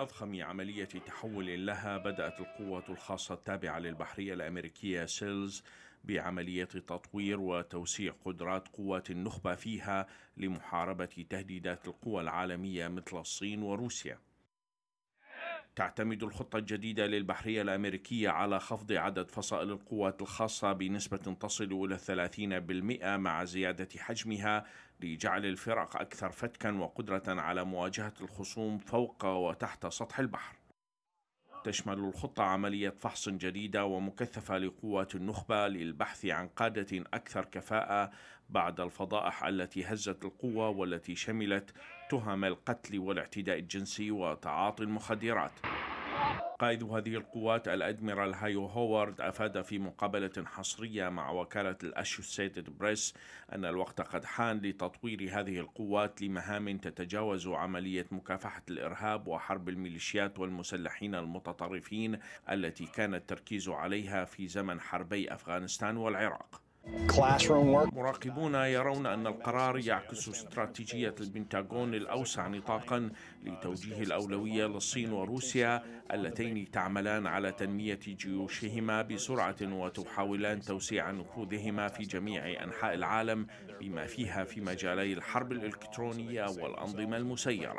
أضخم عملية تحول لها بدأت القوة الخاصة التابعة للبحرية الأمريكية سيلز بعملية تطوير وتوسيع قدرات قوات النخبة فيها لمحاربة تهديدات القوى العالمية مثل الصين وروسيا تعتمد الخطة الجديدة للبحرية الأمريكية على خفض عدد فصائل القوات الخاصة بنسبة تصل إلى 30% مع زيادة حجمها لجعل الفرق أكثر فتكا وقدرة على مواجهة الخصوم فوق وتحت سطح البحر تشمل الخطة عملية فحص جديدة ومكثفة لقوات النخبة للبحث عن قادة أكثر كفاءة بعد الفضائح التي هزت القوة والتي شملت تهم القتل والاعتداء الجنسي وتعاطي المخدرات قائد هذه القوات الأدميرال هايو هوارد أفاد في مقابلة حصرية مع وكالة الأسوسيتد بريس أن الوقت قد حان لتطوير هذه القوات لمهام تتجاوز عملية مكافحة الإرهاب وحرب الميليشيات والمسلحين المتطرفين التي كان التركيز عليها في زمن حربي أفغانستان والعراق مراقبون يرون أن القرار يعكس استراتيجية البنتاغون الأوسع نطاقا لتوجيه الأولوية للصين وروسيا اللتين تعملان على تنمية جيوشهما بسرعة وتحاولان توسيع نفوذهما في جميع أنحاء العالم بما فيها في مجالي الحرب الإلكترونية والأنظمة المسيرة